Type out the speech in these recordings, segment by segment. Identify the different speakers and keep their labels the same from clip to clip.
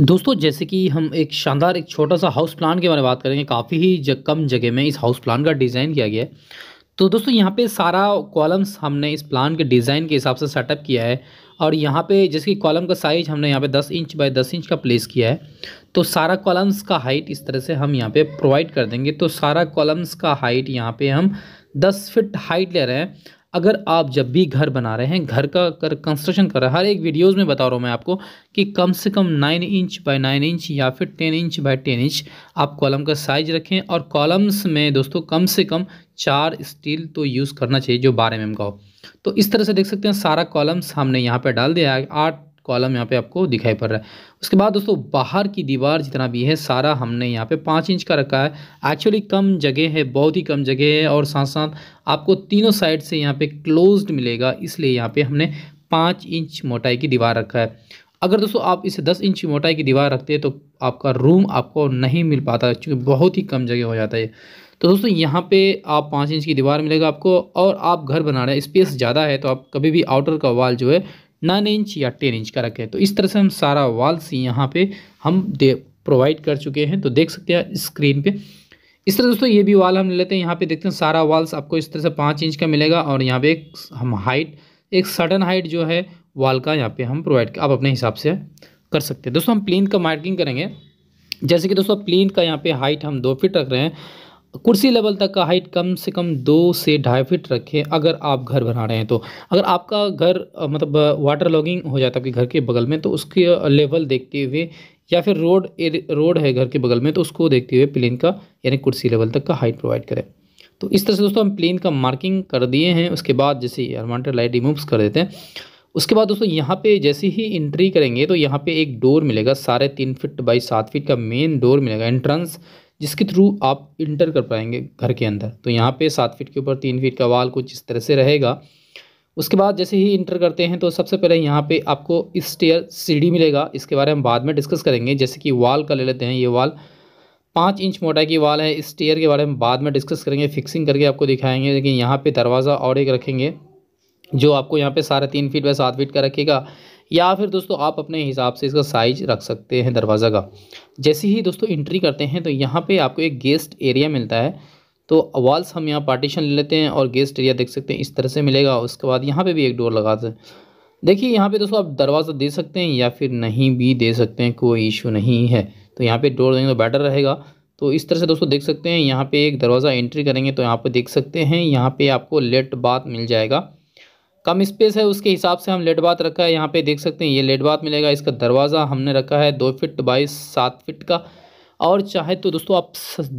Speaker 1: दोस्तों जैसे कि हम एक शानदार एक छोटा सा हाउस प्लान के बारे में बात करेंगे काफ़ी ही जग, कम जगह में इस हाउस प्लान का डिज़ाइन किया गया है तो दोस्तों यहाँ पे सारा कॉलम्स हमने इस प्लान के डिज़ाइन के हिसाब से सेटअप किया है और यहाँ पे जैसे कि कॉलम का साइज हमने यहाँ पे 10 इंच बाय 10 इंच का प्लेस किया है तो सारा कॉलम्स का हाइट इस तरह से हम यहाँ पर प्रोवाइड कर देंगे तो सारा कॉलम्स का हाइट यहाँ पे हम दस फिट हाइट ले रहे हैं अगर आप जब भी घर बना रहे हैं घर का कर कंस्ट्रक्शन कर रहे हैं हर एक वीडियोस में बता रहा हूँ मैं आपको कि कम से कम nine inch by nine inch या फिर ten inch by ten inch आप कॉलम का साइज रखें और कॉलम्स में दोस्तों कम से कम चार स्टील तो यूज़ करना चाहिए जो बारह एम mm का हो तो इस तरह से देख सकते हैं सारा कॉलम्स हमने यहाँ पर डाल दिया है आठ कॉलम यहाँ पे आपको दिखाई पड़ रहा है उसके बाद दोस्तों बाहर की दीवार जितना भी है सारा हमने यहाँ पे पाँच इंच का रखा है एक्चुअली कम जगह है बहुत ही कम जगह है और साथ साथ आपको तीनों साइड से यहाँ पे क्लोज्ड मिलेगा इसलिए यहाँ पे हमने पाँच इंच मोटाई की दीवार रखा है अगर दोस्तों आप इसे दस इंच मोटाई की दीवार रखते हैं तो आपका रूम आपको नहीं मिल पाता क्योंकि बहुत ही कम जगह हो जाता है तो दोस्तों यहाँ पे आप पाँच इंच की दीवार मिलेगा आपको और आप घर बना रहे हैं स्पेस ज़्यादा है तो आप कभी भी आउटर का वाल जो है नाइन इंच या टेन इंच का रखें तो इस तरह से हम सारा वाल्स यहाँ पे हम दे प्रोवाइड कर चुके हैं तो देख सकते हैं स्क्रीन पे इस तरह दोस्तों ये भी वाल हम लेते हैं यहाँ पे देखते हैं सारा वाल्स आपको इस तरह से पाँच इंच का मिलेगा और यहाँ पे एक हम हाइट एक सडन हाइट जो है वाल का यहाँ पे हम प्रोवाइड आप अपने हिसाब से कर सकते हैं दोस्तों हम प्लिन का मार्किंग करेंगे जैसे कि दोस्तों प्लिन का यहाँ पे हाइट हम दो फिट रख रहे हैं कुर्सी लेवल तक का हाइट कम से कम दो से ढाई फीट रखें अगर आप घर बना रहे हैं तो अगर आपका घर मतलब वाटर लॉगिंग हो जाता है आपके घर के बगल में तो उसके लेवल देखते हुए या फिर रोड रोड है घर के बगल में तो उसको देखते हुए प्लेन का यानी कुर्सी लेवल तक का हाइट प्रोवाइड करें तो इस तरह से दोस्तों हम प्लेन का मार्किंग कर दिए हैं उसके बाद जैसे अरमांटर लाइट रिमूव्स कर देते हैं उसके बाद दोस्तों यहाँ पे जैसे ही एंट्री करेंगे तो यहाँ पे एक डोर मिलेगा साढ़े तीन फिट बाई सात फिट का मेन डोर मिलेगा एंट्रेंस जिसके थ्रू आप इंटर कर पाएंगे घर के अंदर तो यहाँ पे सात फीट के ऊपर तीन फीट का वाल कुछ इस तरह से रहेगा उसके बाद जैसे ही इंटर करते हैं तो सबसे पहले यहाँ पे आपको इस स्टेयर सीढ़ी मिलेगा इसके बारे में बाद में डिस्कस करेंगे जैसे कि वाल का ले लेते हैं ये वाल पाँच इंच मोटा की वाल है इस स्टेयर के बारे में बाद में डिस्कस करेंगे फिक्सिंग करके आपको दिखाएंगे लेकिन यहाँ पे दरवाज़ा और एक रखेंगे जो आपको यहाँ पे साढ़े तीन फीट व सात फीट का रखेगा या फिर दोस्तों आप अपने हिसाब से इसका साइज रख सकते हैं दरवाज़ा का जैसे ही दोस्तों इंट्री करते हैं तो यहाँ पे आपको एक गेस्ट एरिया मिलता है तो वॉल्स हम यहाँ पार्टीशन ले लेते हैं और गेस्ट एरिया देख सकते हैं इस तरह से मिलेगा उसके बाद यहाँ पर भी एक डोर लगा दें देखिए यहाँ पे दोस्तों आप दरवाज़ा दे सकते हैं या फिर नहीं भी दे सकते हैं कोई इशू नहीं है तो यहाँ पर डोर देंगे तो बेटर रहेगा तो इस तरह से दोस्तों देख सकते हैं यहाँ पे एक दरवाज़ा एंट्री करेंगे तो यहाँ पे देख सकते हैं यहाँ पे आपको लेट बात मिल जाएगा कम स्पेस है उसके हिसाब से हम लेड बात रखा है यहाँ पे देख सकते हैं ये लेड बात मिलेगा इसका दरवाज़ा हमने रखा है दो फिट बाई सात फिट का और चाहे तो दोस्तों आप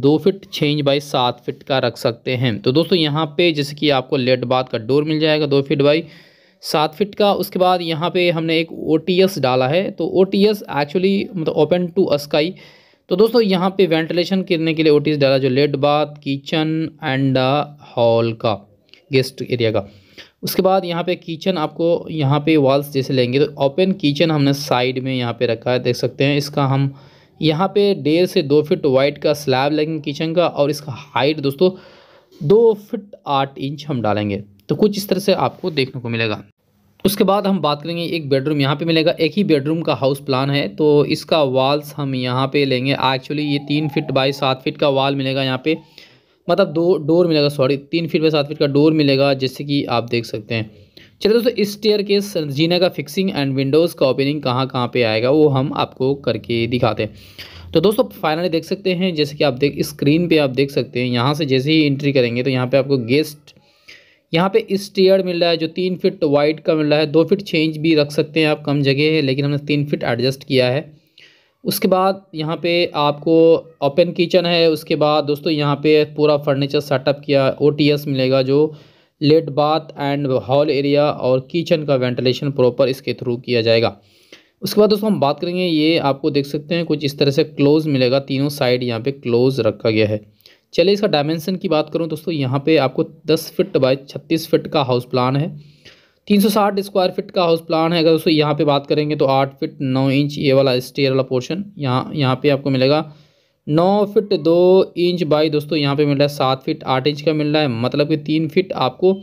Speaker 1: दो फिट छः इंच बाई सात फिट का रख सकते हैं तो दोस्तों यहाँ पे जैसे कि आपको लेट बात का डोर मिल जाएगा दो फिट बाई सात फिट का उसके बाद यहाँ पे हमने एक ओ डाला है तो ओ एक्चुअली मतलब ओपन टू स्काई तो दोस्तों यहाँ पे वेंटिलेशन करने के लिए ओ डाला जो लेट बाथ किचन एंड हॉल का गेस्ट एरिया का उसके बाद यहाँ पे किचन आपको यहाँ पे वॉल्स जैसे लेंगे तो ओपन किचन हमने साइड में यहाँ पे रखा है देख सकते हैं इसका हम यहाँ पे डेढ़ से दो फिट वाइड का स्लैब लेंगे किचन का और इसका हाइट दोस्तों दो फिट आठ इंच हम डालेंगे तो कुछ इस तरह से आपको देखने को मिलेगा उसके बाद हम बात करेंगे एक बेडरूम यहाँ पे मिलेगा एक ही बेडरूम का हाउस प्लान है तो इसका वॉल्स हम यहाँ पे लेंगे एक्चुअली ये तीन फिट बाई सात फिट का वॉल मिलेगा यहाँ पे मतलब दो डोर मिलेगा सॉरी तीन फीट बाई सात फीट का डोर मिलेगा जैसे कि आप देख सकते हैं चलिए दोस्तों इस टेयर के जीना का फिक्सिंग एंड विंडोज़ का ओपनिंग कहाँ कहाँ पे आएगा वो हम आपको करके दिखाते हैं तो दोस्तों फाइनली देख सकते हैं जैसे कि आप देख स्क्रीन पे आप देख सकते हैं यहाँ से जैसे ही एंट्री करेंगे तो यहाँ पे आपको गेस्ट यहाँ पे स्टेयर मिल रहा है जो तीन फिट वाइड का मिल रहा है दो फिट चेंज भी रख सकते हैं आप कम जगह है लेकिन हमने तीन फिट एडजस्ट किया है उसके बाद यहाँ पे आपको ओपन किचन है उसके बाद दोस्तों यहाँ पे पूरा फर्नीचर सेटअप किया एस मिलेगा जो लेट बाथ एंड हॉल एरिया और किचन का वेंटिलेशन प्रॉपर इसके थ्रू किया जाएगा उसके बाद दोस्तों हम बात करेंगे ये आपको देख सकते हैं कुछ इस तरह से क्लोज़ मिलेगा तीनों साइड यहाँ पे क्लोज़ रखा गया है चलिए इसका डायमेंसन की बात करूँ दोस्तों यहाँ पे आपको 10 फिट बाय 36 फिट का हाउस प्लान है तीन सौ साठ स्क्वायर फिट का हाउस प्लान है अगर दोस्तों यहाँ पे बात करेंगे तो आठ फिट नौ इंच ये वाला स्टेयर वाला पोर्शन यहाँ यहाँ पे आपको मिलेगा नौ फिट दो इंच बाई दोस्तों यहाँ पे मिल रहा है सात फिट आठ इंच का मिल रहा है मतलब कि तीन फिट आपको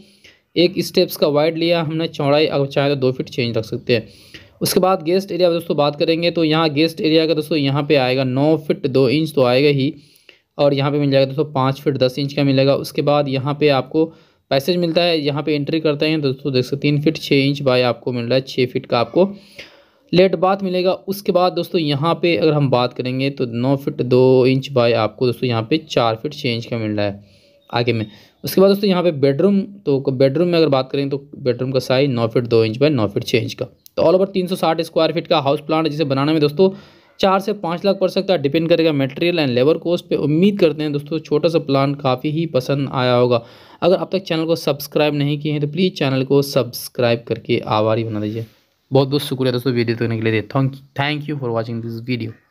Speaker 1: एक स्टेप्स का वाइड लिया हमने चौड़ाई अगर चाहे तो दो फिट चेंज रख सकते हैं उसके बाद गेस्ट एरिया दोस्तों बात करेंगे तो यहाँ गेस्ट एरिया का दोस्तों यहाँ पर आएगा नौ फिट दो इंच तो आएगा ही और यहाँ पर मिल जाएगा दोस्तों पाँच फिट दस इंच का मिलेगा उसके बाद यहाँ पर आपको पैसेज मिलता है यहाँ पे एंट्री करते हैं दोस्तों देख सकते तीन फिट छः इंच बाय आपको मिल रहा है छः फिट का आपको लेट बाथ मिलेगा उसके बाद दोस्तों यहाँ पे अगर हम बात करेंगे तो नौ फिट दो इंच बाय आपको दोस्तों यहाँ पे चार फिट छः इंच का मिल रहा है आगे में उसके बाद दोस्तों यहाँ पे बेडरूम तो बेडरूम में अगर बात करें तो बेडरूम का साइज नौ फिट दो इंच बाय नौ फिट छः इंच का तो ऑल ओवर तीन सौ साठ स्क्वायर फीट का हाउस प्लान जिसे बनाने में दोस्तों चार से पाँच लाख पड़ सकता है डिपेंड करेगा मटेरियल एंड लेबर कॉस्ट पे उम्मीद करते हैं दोस्तों छोटा सा प्लान काफ़ी ही पसंद आया होगा अगर अब तक चैनल को सब्सक्राइब नहीं किए हैं तो प्लीज़ चैनल को सब्सक्राइब करके आभारी बना दीजिए बहुत बहुत शुक्रिया दोस्तों वीडियो देखने के लिए thank you for watching this video